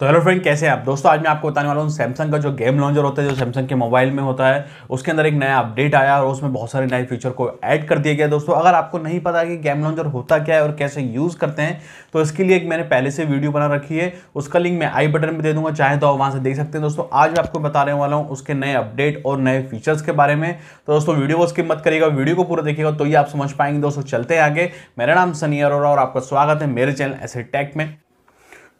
तो hello friend कैसे हैं आप दोस्तों आज मैं आपको बताने वाला हूँ सैमसंग का जो गेम लॉन्चर होता है जो सैमसंग के मोबाइल में होता है उसके अंदर एक नया अपडेट आया और उसमें बहुत सारे नए फीचर को ऐड कर दिया गया दोस्तों अगर आपको नहीं पता कि गेम लॉन्चर होता क्या है और कैसे यूज़ करते हैं तो इसके लिए एक मैंने पहले से वीडियो बना रखी है उसका लिंक मैं आई बटन में दे दूंगा चाहे तो आप वहाँ से देख सकते हैं दोस्तों आज मैं आपको बताने वाला हूँ उसके नए अपडेट और नए फीचर्स के बारे में तो दोस्तों वीडियो को स्किप मत करिएगा वीडियो को पूरा देखिएगा तो ये आप समझ पाएंगे दोस्तों चलते हैं आगे मेरा नाम सनी अरोरा और आपका स्वागत है मेरे चैनल ऐसे टेक में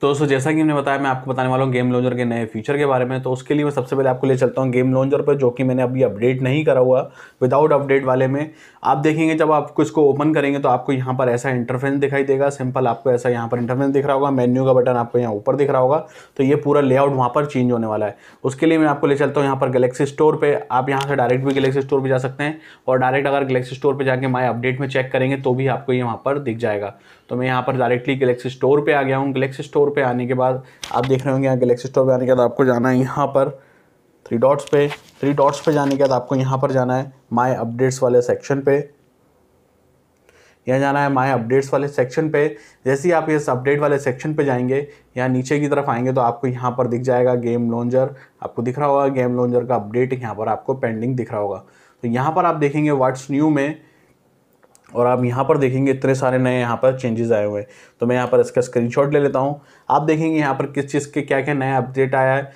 तो दोस्तों जैसा कि मैंने बताया मैं आपको बताने वाला हूँ गेम लॉन्चर के नए फीचर के बारे में तो उसके लिए मैं सबसे पहले आपको ले चलता हूँ गेम लॉन्चर पर जो कि मैंने अभी अपडेट नहीं करा हुआ विदाउट अपडेट वाले में आप देखेंगे जब आपको इसको ओपन करेंगे तो आपको यहाँ पर ऐसा इंटरफेंस दिखाई देगा सिंपल आपको ऐसा यहाँ पर इंटरफेंस दिख रहा होगा मेन्यू का बटन आपको यहाँ ऊपर दिख रहा होगा तो ये पूरा लेआउट वहाँ पर चेंज होने वाला है उसके लिए मैं आपको ले चलता हूँ यहाँ पर गलेक्सी स्टोर पर आप यहाँ से डायरेक्ट भी गलेक्सी स्टोर पर जा सकते हैं और डायरेक्ट अगर गलेक्सी स्टोर पर जाकर माई अपडेट में चेक करेंगे तो भी आपको ये वहाँ पर दिख जाएगा तो मैं यहाँ पर डायरेक्टली गलेक्सी स्टोर पर आ गया हूँ गलेक्सी स्टोर स्टोर पे आने के बाद आप देख रहे होंगे यहाँ गलेक्सी स्टोर पे आने के बाद आपको जाना है यहाँ पर थ्री डॉट्स पे थ्री डॉट्स पे जाने के बाद आपको यहाँ पर जाना है माय अपडेट्स वाले सेक्शन पे यहाँ जाना है माय अपडेट्स वाले सेक्शन पे जैसे ही आप इस अपडेट वाले सेक्शन पे जाएंगे यहाँ नीचे की तरफ आएंगे तो आपको यहाँ पर दिख जाएगा गेम लॉन्जर आपको दिख रहा होगा गेम लॉन्जर का अपडेट यहाँ पर आपको पेंडिंग दिख रहा होगा तो यहाँ पर आप देखेंगे व्हाट्स न्यू में और आप यहाँ पर देखेंगे इतने सारे नए यहाँ पर चेंजेस आए हुए हैं तो मैं यहाँ पर इसका स्क्रीनशॉट ले लेता हूँ आप देखेंगे यहाँ पर किस चीज़ के क्या क्या नया अपडेट आया है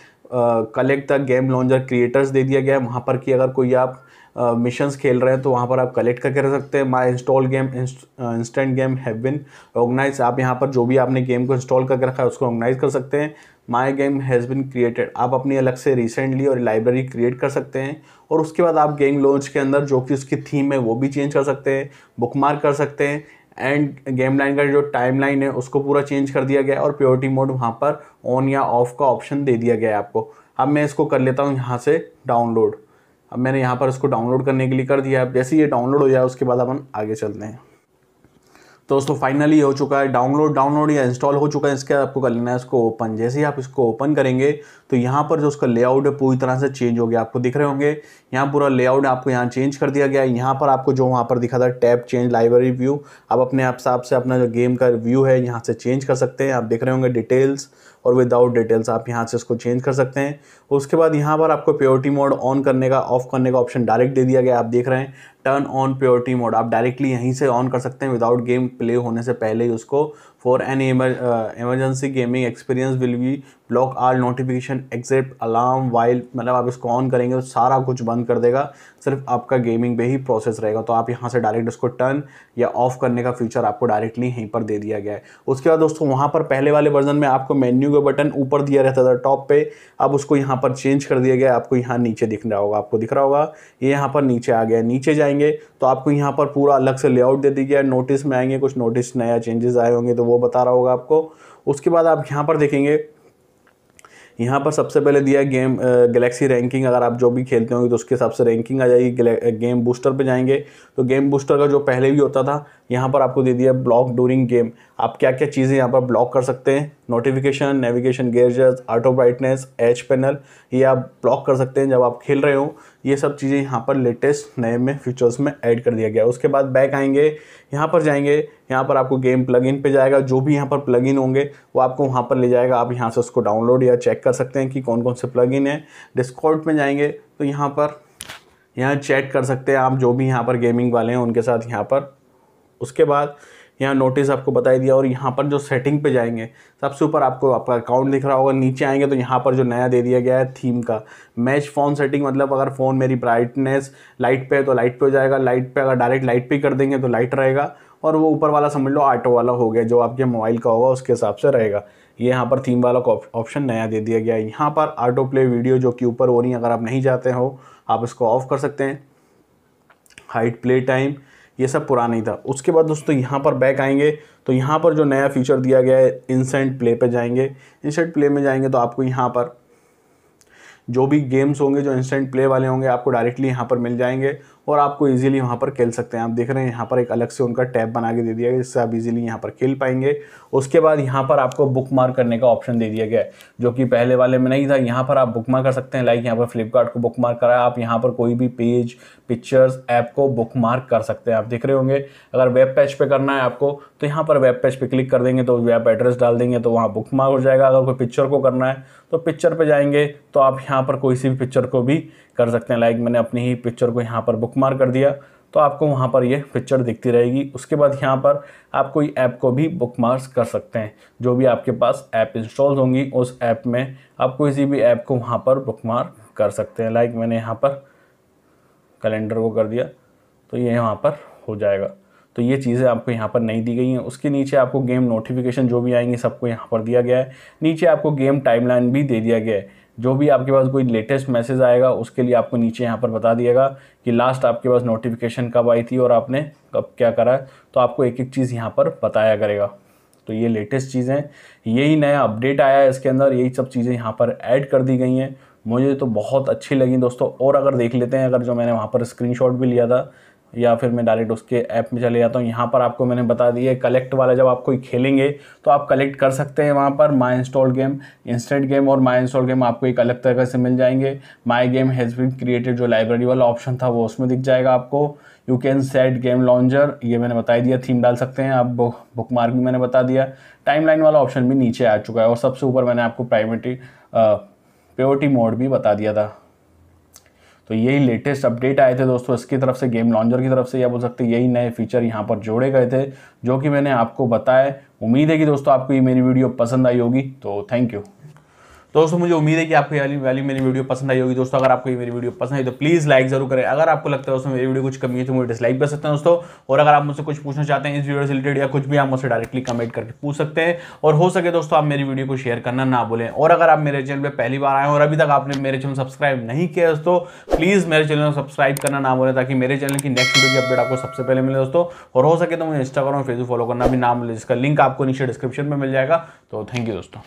collect the game launcher creators दे दिया गया है वहाँ पर कि अगर कोई आप मिशंस खेल रहे हैं तो वहाँ पर आप कलेक्ट करके रह सकते हैं my install game instant game have been organise आप यहाँ पर जो भी आपने गेम को इंस्टॉल करके रखा है उसको ऑर्गनाइज कर सकते हैं my game has been created आप अपनी अलग से रिसेंटली और लाइब्रेरी क्रिएट कर सकते हैं और उसके बाद आप गेम लॉन्च के अंदर जो कि उसकी थीम है वो भी चेंज कर सकते हैं बुक मार्क कर सकते हैं एंड गेम लाइन का जो टाइम लाइन है उसको पूरा चेंज कर दिया गया है और प्योरिटी मोड वहाँ पर ऑन या ऑफ का ऑप्शन दे दिया गया है आपको अब मैं इसको कर लेता हूँ यहाँ से डाउनलोड अब मैंने यहाँ पर इसको डाउनलोड करने के लिए कर दिया अब जैसे ये डाउनलोड हो जाए उसके बाद अपन आगे चलते हैं तो दोस्तों फाइनली हो चुका है डाउनलोड डाउनलोड या इंस्टॉल हो चुका है इसके आपको कर लेना है इसको ओपन जैसे ही आप इसको ओपन करेंगे तो यहाँ पर जो उसका लेआउट है पूरी तरह से चेंज हो गया आपको दिख रहे होंगे यहाँ पूरा लेआउट आपको यहाँ चेंज कर दिया गया है यहाँ पर आपको जो वहाँ पर दिखा था टैब चेंज लाइब्रेरी व्यू आप अपने आप हिसाब से अपना जो गेम का व्यू है यहाँ से चेंज कर सकते हैं आप देख रहे होंगे डिटेल्स और विदाउट डिटेल्स आप यहाँ से इसको चेंज कर सकते हैं उसके बाद यहाँ पर आपको प्योरिटी मोड ऑन करने का ऑफ करने का ऑप्शन डायरेक्ट दे दिया गया आप देख रहे हैं टर्न ऑन प्योरिटी मोड आप डायरेक्टली यहीं से ऑन कर सकते हैं विदाउट गेम प्ले होने से पहले ही उसको for any emergency gaming experience will be block all notification except alarm while मतलब आप इसको ऑन करेंगे तो सारा कुछ बंद कर देगा सिर्फ आपका गेमिंग पे ही प्रोसेस रहेगा तो आप यहाँ से डायरेक्ट उसको टर्न या ऑफ करने का फीचर आपको डायरेक्टली यहीं पर दे दिया गया है उसके बाद दोस्तों वहाँ पर पहले वाले वर्जन में आपको मेन्यू का बटन ऊपर दिया रहता था टॉप पे अब उसको यहाँ पर चेंज कर दिया गया आपको यहाँ नीचे दिख रहा होगा आपको दिख रहा होगा ये यहाँ पर नीचे आ गया नीचे जाएंगे तो आपको यहाँ पर पूरा अलग से लेआउट दे दिया गया नोटिस में आएंगे कुछ नोटिस नया चेंजेस आए होंगे तो वो बता रहा होगा आपको उसके बाद आप यहाँ पर देखेंगे यहाँ पर सबसे पहले दिया गेम गैलेक्सी रैंकिंग अगर आप जो भी खेलते होंगे तो उसके हिसाब से रैंकिंग आ जाएगी गेम बूस्टर पे जाएंगे तो गेम बूस्टर का जो पहले भी होता था यहाँ पर आपको दे दिया ब्लॉक डूरिंग गेम आप क्या क्या चीज़ें यहाँ पर ब्लॉक कर सकते हैं notification navigation gestures auto brightness edge panel ये आप ब्लॉक कर सकते हैं जब आप खेल रहे हो ये सब चीज़ें यहाँ पर लेटेस्ट नए में फीचर्स में ऐड कर दिया गया उसके बाद बैक आएंगे यहाँ पर जाएंगे यहाँ पर आपको गेम प्लग इन पे जाएगा जो भी यहाँ पर प्लग इन होंगे वो आपको वहाँ पर ले जाएगा आप यहाँ से उसको डाउनलोड या चेक कर सकते हैं कि कौन कौन से प्लग इन है डिस्कॉर्ड में जाएंगे तो यहाँ पर यहाँ चैट कर सकते हैं आप जो भी यहाँ पर गेमिंग वाले हैं उनके साथ यहाँ पर उसके बाद यहाँ नोटिस आपको बताई दिया और यहाँ पर जो सेटिंग पे जाएंगे सबसे ऊपर आपको आपका अकाउंट दिख रहा होगा नीचे आएंगे तो यहाँ पर जो नया दे दिया गया है थीम का मैच फ़ोन सेटिंग मतलब अगर फ़ोन मेरी ब्राइटनेस लाइट पे है तो लाइट पे हो जाएगा लाइट पे अगर डायरेक्ट लाइट पे कर देंगे तो लाइट रहेगा और वो ऊपर वाला समझ लो ऑटो वाला हो गया जो आपके मोबाइल का होगा उसके हिसाब से रहेगा ये यहाँ पर थीम वाला ऑप्शन नया दे दिया गया है यहाँ पर ऑटो प्ले वीडियो जो कि ऊपर हो रही है अगर आप नहीं जाते हो आप इसको ऑफ कर सकते हैं हाइट प्ले टाइम ये सब पुराना ही था उसके बाद दोस्तों यहाँ पर बैक आएंगे तो यहाँ पर जो नया फीचर दिया गया है इंसेंट प्ले पे जाएंगे इंसेंट प्ले में जाएंगे तो आपको यहाँ पर जो भी गेम्स होंगे जो इंसेंट प्ले वाले होंगे आपको डायरेक्टली यहाँ पर मिल जाएंगे और आपको इजीली वहाँ पर खेल सकते हैं आप देख रहे हैं यहाँ पर एक अलग से उनका टैब बना के दे दिया गया जिससे आप इजीली यहाँ पर खेल पाएंगे उसके बाद यहाँ पर आपको बुक मार्क करने का ऑप्शन दे दिया गया जो कि पहले वाले में नहीं था यहाँ पर आप बुक मार्क कर सकते हैं लाइक यहाँ पर फ्लिपकार्ट को बुक मार्क करा आप यहाँ पर कोई भी पेज पिक्चर्स ऐप को बुक मार्क कर सकते हैं आप देख रहे होंगे अगर वेब पेज पर करना है आपको तो यहाँ पर वेब पेज पर क्लिक कर देंगे तो वेब एड्रेस डाल देंगे तो वहाँ बुक मार्क हो जाएगा अगर कोई पिक्चर को करना है तो पिक्चर पर जाएंगे तो आप यहाँ पर कोई सी भी पिक्चर को भी कर सकते हैं लाइक मैंने अपनी ही पिक्चर को यहाँ पर बुक बुक कर दिया तो आपको वहाँ पर ये पिक्चर दिखती रहेगी उसके बाद यहाँ पर आप कोई ऐप को भी बुक कर सकते हैं जो भी आपके पास ऐप इंस्टॉल होंगी उस ऐप में आप किसी भी ऐप को वहाँ पर बुक कर सकते हैं लाइक मैंने यहाँ पर कैलेंडर को कर दिया तो ये यहाँ पर हो जाएगा तो ये चीज़ें आपको यहाँ पर नहीं दी गई हैं उसके नीचे आपको गेम नोटिफिकेशन जो भी आएंगे सबको यहाँ पर दिया गया है नीचे आपको गेम टाइमलाइन भी दे दिया गया है जो भी आपके पास कोई लेटेस्ट मैसेज आएगा उसके लिए आपको नीचे यहाँ पर बता दिएगा कि लास्ट आपके पास नोटिफिकेशन कब आई थी और आपने कब क्या करा तो आपको एक एक चीज़ यहाँ पर बताया करेगा तो ये लेटेस्ट चीज़ें यही नया अपडेट आया है इसके अंदर यही सब चीज़ें यहाँ पर ऐड कर दी गई हैं मुझे तो बहुत अच्छी लगी दोस्तों और अगर देख लेते हैं अगर जो मैंने वहाँ पर स्क्रीनशॉट भी लिया था या फिर मैं डायरेक्ट उसके ऐप में चले जाता हूँ यहाँ पर आपको मैंने बता दिया कलेक्ट वाला जब आप कोई खेलेंगे तो आप कलेक्ट कर सकते हैं वहाँ पर my install game instant game और माई इंस्टॉल गेम आपको एक अलग तरह से मिल जाएंगे my game has been created जो लाइब्रेरी वाला ऑप्शन था वो उसमें दिख जाएगा आपको you can set game launcher ये मैंने बता दिया थीम डाल सकते हैं आप बुक मार्क भी मैंने बता दिया लाइन वाला ऑप्शन भी नीचे आ चुका है और सबसे ऊपर मैंने आपको प्राइमेटी प्योरिटी मोड भी बता दिया था तो यही लेटेस्ट अपडेट आए थे दोस्तों इसकी तरफ से गेम लॉन्चर की तरफ से या बोल सकते यही नए फीचर यहाँ पर जोड़े गए थे जो कि मैंने आपको बताया उम्मीद है कि दोस्तों आपको ये मेरी वीडियो पसंद आई होगी तो थैंक यू दोस्तों मुझे उम्मीद है कि आपको वाली वाली मेरी वीडियो पसंद आई होगी दोस्तों अगर आपको ये मेरी वीडियो पसंद आई तो प्लीज़ लाइक जरूर करें अगर आपको लगता है दोस्तों मेरी वीडियो कुछ कमी है तो मुझे डिसलाइक कर सकते हैं दोस्तों और अगर आप मुझसे कुछ पूछना चाहते हैं इस वीडियो से रिलेटेड या कुछ भी आप मुझसे डायरेक्टली कमेंट करके पूछ सकते हैं और हो सके दोस्तों आप मेरी वीडियो को शेयर करना ना बोलें और अगर आप मेरे चैनल पर पहली बार आए और अभी तक आपने मेरे चैनल सब्सक्राइब नहीं किया दोस्तों प्लीज़ मेरे चैनल को सब्सक्राइब करना ना बोले ताकि मेरे चैनल की नेक्स्ट वीडियो की अपडेट आपको सबसे पहले मिले दोस्तों और हो सके तो मुझे इंस्टाग्राम और फेसबुक फॉलो करना भी ना मिले जिसका लिंक आपको नीचे डिस्क्रिप्शन में मिल जाएगा तो थैंक यू दोस्तों